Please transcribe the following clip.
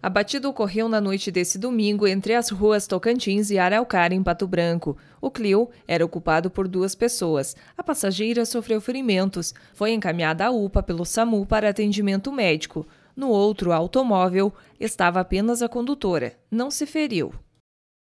A batida ocorreu na noite desse domingo entre as ruas Tocantins e Araucária, em Pato Branco. O Clio era ocupado por duas pessoas. A passageira sofreu ferimentos. Foi encaminhada à UPA pelo SAMU para atendimento médico. No outro automóvel estava apenas a condutora. Não se feriu.